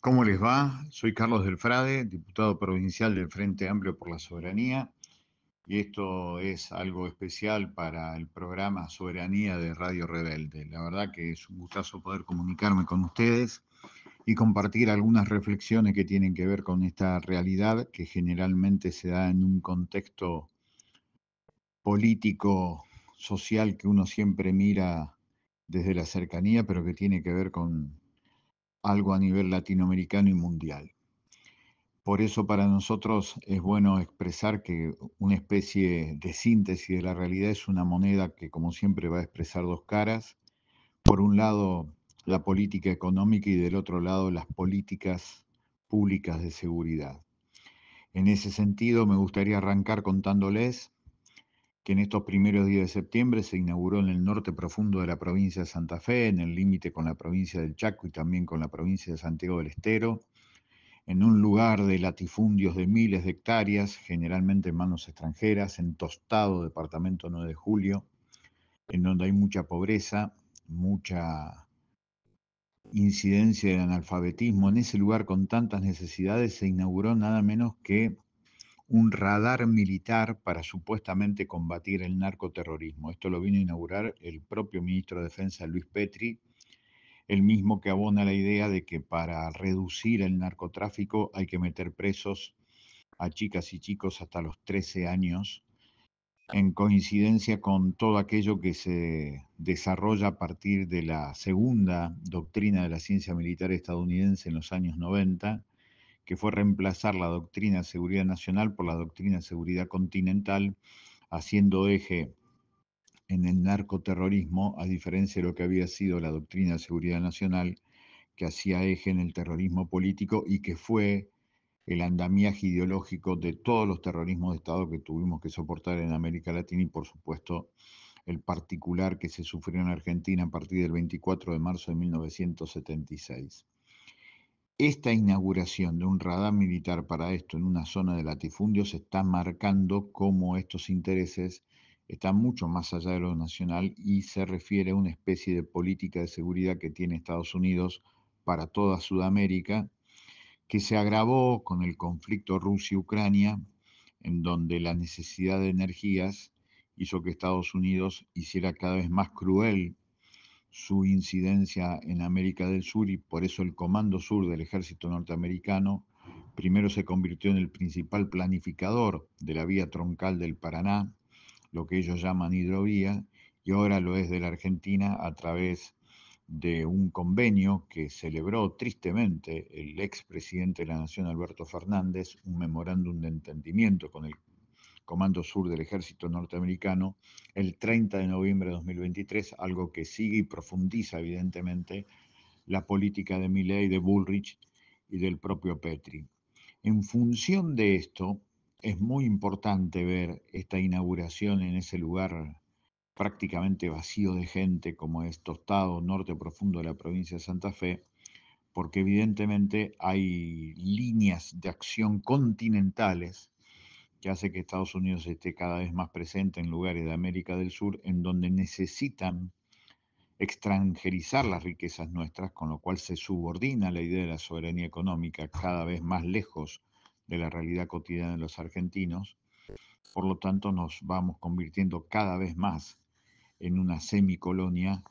¿Cómo les va? Soy Carlos Delfrade, diputado provincial del Frente Amplio por la Soberanía, y esto es algo especial para el programa Soberanía de Radio Rebelde. La verdad que es un gustazo poder comunicarme con ustedes y compartir algunas reflexiones que tienen que ver con esta realidad que generalmente se da en un contexto político, social que uno siempre mira desde la cercanía, pero que tiene que ver con algo a nivel latinoamericano y mundial. Por eso para nosotros es bueno expresar que una especie de síntesis de la realidad es una moneda que como siempre va a expresar dos caras. Por un lado la política económica y del otro lado las políticas públicas de seguridad. En ese sentido me gustaría arrancar contándoles que en estos primeros días de septiembre se inauguró en el norte profundo de la provincia de Santa Fe, en el límite con la provincia del Chaco y también con la provincia de Santiago del Estero, en un lugar de latifundios de miles de hectáreas, generalmente en manos extranjeras, en Tostado, departamento 9 de Julio, en donde hay mucha pobreza, mucha incidencia del analfabetismo. En ese lugar con tantas necesidades se inauguró nada menos que un radar militar para supuestamente combatir el narcoterrorismo. Esto lo vino a inaugurar el propio ministro de Defensa, Luis Petri, el mismo que abona la idea de que para reducir el narcotráfico hay que meter presos a chicas y chicos hasta los 13 años, en coincidencia con todo aquello que se desarrolla a partir de la segunda doctrina de la ciencia militar estadounidense en los años 90 que fue reemplazar la doctrina de seguridad nacional por la doctrina de seguridad continental, haciendo eje en el narcoterrorismo, a diferencia de lo que había sido la doctrina de seguridad nacional, que hacía eje en el terrorismo político y que fue el andamiaje ideológico de todos los terrorismos de Estado que tuvimos que soportar en América Latina y, por supuesto, el particular que se sufrió en Argentina a partir del 24 de marzo de 1976. Esta inauguración de un radar militar para esto en una zona de latifundios está marcando cómo estos intereses están mucho más allá de lo nacional y se refiere a una especie de política de seguridad que tiene Estados Unidos para toda Sudamérica, que se agravó con el conflicto Rusia-Ucrania, en donde la necesidad de energías hizo que Estados Unidos hiciera cada vez más cruel su incidencia en América del Sur y por eso el Comando Sur del Ejército Norteamericano primero se convirtió en el principal planificador de la vía troncal del Paraná, lo que ellos llaman hidrovía, y ahora lo es de la Argentina a través de un convenio que celebró tristemente el expresidente de la Nación, Alberto Fernández, un memorándum de entendimiento con el Comando Sur del Ejército Norteamericano, el 30 de noviembre de 2023, algo que sigue y profundiza evidentemente la política de Milley, de Bullrich y del propio Petri. En función de esto, es muy importante ver esta inauguración en ese lugar prácticamente vacío de gente como es Tostado, norte profundo de la provincia de Santa Fe, porque evidentemente hay líneas de acción continentales que hace que Estados Unidos esté cada vez más presente en lugares de América del Sur en donde necesitan extranjerizar las riquezas nuestras, con lo cual se subordina la idea de la soberanía económica cada vez más lejos de la realidad cotidiana de los argentinos. Por lo tanto, nos vamos convirtiendo cada vez más en una semicolonia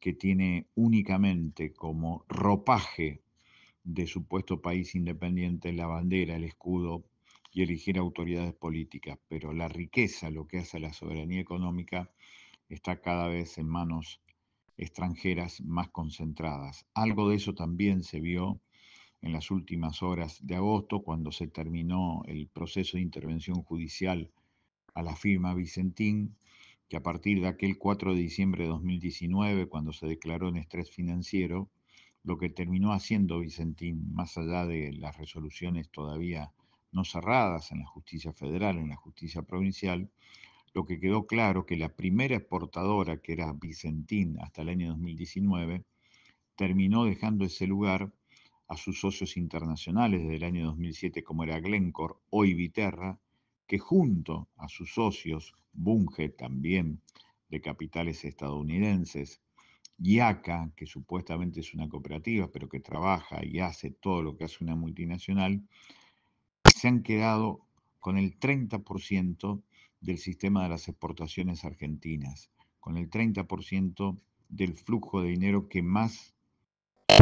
que tiene únicamente como ropaje de supuesto país independiente la bandera, el escudo y elegir autoridades políticas, pero la riqueza, lo que hace a la soberanía económica, está cada vez en manos extranjeras más concentradas. Algo de eso también se vio en las últimas horas de agosto, cuando se terminó el proceso de intervención judicial a la firma Vicentín, que a partir de aquel 4 de diciembre de 2019, cuando se declaró en estrés financiero, lo que terminó haciendo Vicentín, más allá de las resoluciones todavía no cerradas en la justicia federal, en la justicia provincial, lo que quedó claro que la primera exportadora, que era Vicentín hasta el año 2019, terminó dejando ese lugar a sus socios internacionales desde el año 2007, como era Glencore, hoy Viterra, que junto a sus socios, Bunge también de capitales estadounidenses, IACA, que supuestamente es una cooperativa, pero que trabaja y hace todo lo que hace una multinacional, se han quedado con el 30% del sistema de las exportaciones argentinas, con el 30% del flujo de dinero que más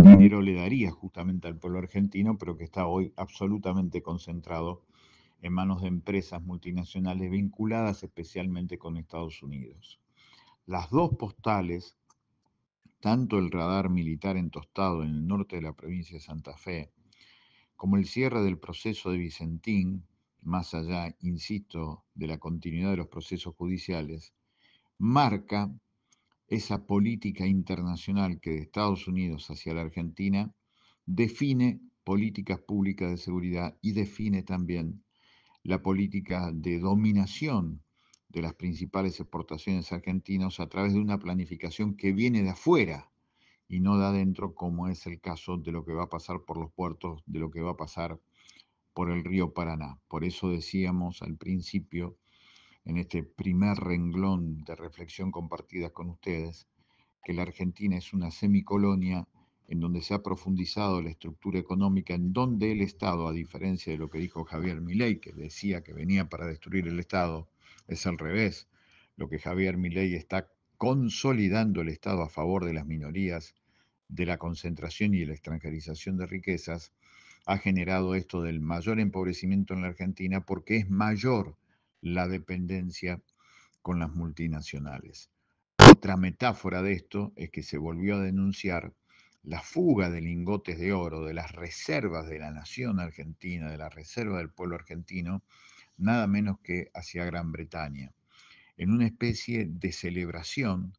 dinero le daría justamente al pueblo argentino, pero que está hoy absolutamente concentrado en manos de empresas multinacionales vinculadas especialmente con Estados Unidos. Las dos postales, tanto el radar militar entostado en el norte de la provincia de Santa Fe, como el cierre del proceso de Vicentín, más allá, insisto, de la continuidad de los procesos judiciales, marca esa política internacional que de Estados Unidos hacia la Argentina define políticas públicas de seguridad y define también la política de dominación de las principales exportaciones argentinas a través de una planificación que viene de afuera, y no da adentro, como es el caso de lo que va a pasar por los puertos, de lo que va a pasar por el río Paraná. Por eso decíamos al principio, en este primer renglón de reflexión compartida con ustedes, que la Argentina es una semicolonia en donde se ha profundizado la estructura económica, en donde el Estado, a diferencia de lo que dijo Javier Milei, que decía que venía para destruir el Estado, es al revés. Lo que Javier Milei está consolidando el Estado a favor de las minorías, de la concentración y la extranjerización de riquezas, ha generado esto del mayor empobrecimiento en la Argentina porque es mayor la dependencia con las multinacionales. Otra metáfora de esto es que se volvió a denunciar la fuga de lingotes de oro, de las reservas de la nación argentina, de la reserva del pueblo argentino, nada menos que hacia Gran Bretaña en una especie de celebración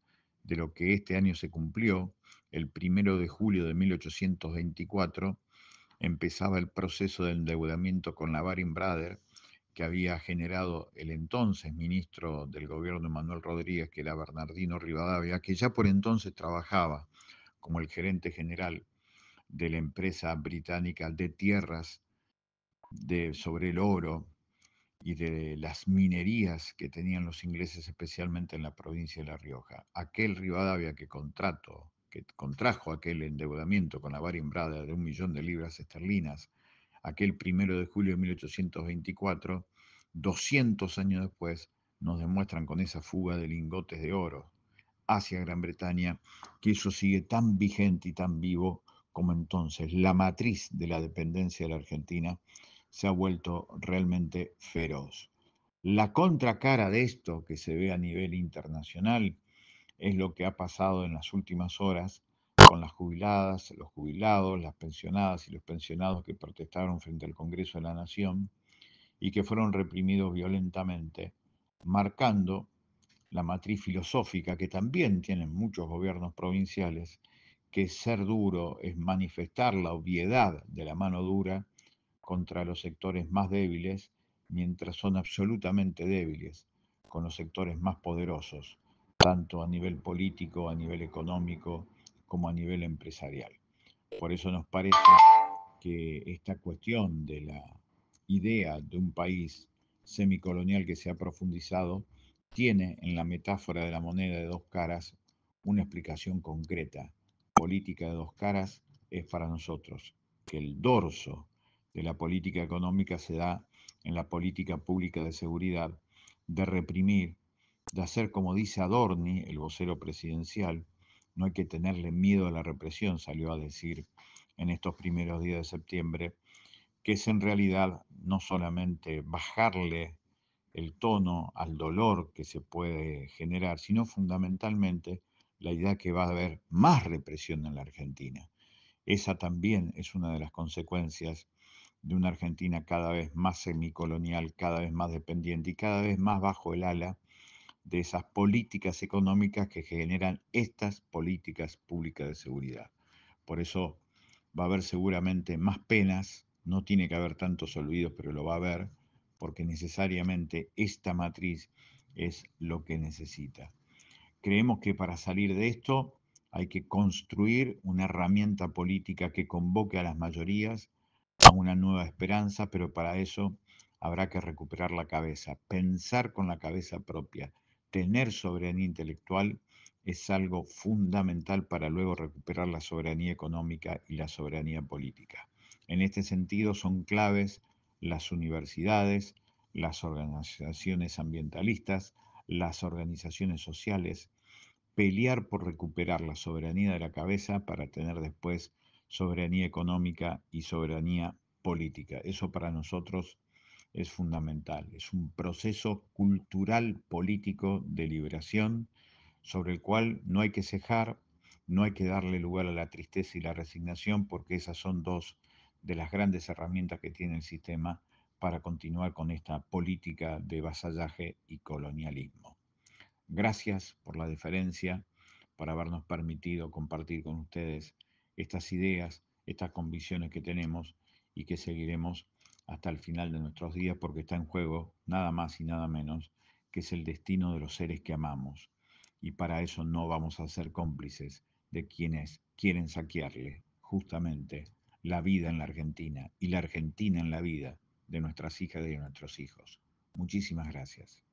de lo que este año se cumplió, el primero de julio de 1824, empezaba el proceso de endeudamiento con la Baring Brother, que había generado el entonces ministro del gobierno Manuel Rodríguez, que era Bernardino Rivadavia, que ya por entonces trabajaba como el gerente general de la empresa británica de tierras de, sobre el oro y de las minerías que tenían los ingleses, especialmente en la provincia de La Rioja. Aquel Rivadavia que que contrajo aquel endeudamiento con la varimbrada de un millón de libras esterlinas, aquel primero de julio de 1824, 200 años después, nos demuestran con esa fuga de lingotes de oro hacia Gran Bretaña, que eso sigue tan vigente y tan vivo como entonces, la matriz de la dependencia de la Argentina se ha vuelto realmente feroz. La contracara de esto que se ve a nivel internacional es lo que ha pasado en las últimas horas con las jubiladas, los jubilados, las pensionadas y los pensionados que protestaron frente al Congreso de la Nación y que fueron reprimidos violentamente, marcando la matriz filosófica que también tienen muchos gobiernos provinciales, que ser duro es manifestar la obviedad de la mano dura contra los sectores más débiles mientras son absolutamente débiles con los sectores más poderosos, tanto a nivel político, a nivel económico, como a nivel empresarial. Por eso nos parece que esta cuestión de la idea de un país semicolonial que se ha profundizado tiene en la metáfora de la moneda de dos caras una explicación concreta. Política de dos caras es para nosotros que el dorso de la política económica se da en la política pública de seguridad, de reprimir, de hacer como dice Adorni, el vocero presidencial, no hay que tenerle miedo a la represión, salió a decir en estos primeros días de septiembre, que es en realidad no solamente bajarle el tono al dolor que se puede generar, sino fundamentalmente la idea que va a haber más represión en la Argentina. Esa también es una de las consecuencias de una Argentina cada vez más semicolonial, cada vez más dependiente y cada vez más bajo el ala de esas políticas económicas que generan estas políticas públicas de seguridad. Por eso va a haber seguramente más penas, no tiene que haber tantos olvidos, pero lo va a haber, porque necesariamente esta matriz es lo que necesita. Creemos que para salir de esto hay que construir una herramienta política que convoque a las mayorías a una nueva esperanza, pero para eso habrá que recuperar la cabeza, pensar con la cabeza propia, tener soberanía intelectual es algo fundamental para luego recuperar la soberanía económica y la soberanía política. En este sentido son claves las universidades, las organizaciones ambientalistas, las organizaciones sociales, pelear por recuperar la soberanía de la cabeza para tener después soberanía económica y soberanía política. Eso para nosotros es fundamental. Es un proceso cultural político de liberación sobre el cual no hay que cejar, no hay que darle lugar a la tristeza y la resignación porque esas son dos de las grandes herramientas que tiene el sistema para continuar con esta política de vasallaje y colonialismo. Gracias por la deferencia, por habernos permitido compartir con ustedes estas ideas, estas convicciones que tenemos y que seguiremos hasta el final de nuestros días porque está en juego nada más y nada menos que es el destino de los seres que amamos. Y para eso no vamos a ser cómplices de quienes quieren saquearle justamente la vida en la Argentina y la Argentina en la vida de nuestras hijas y de nuestros hijos. Muchísimas gracias.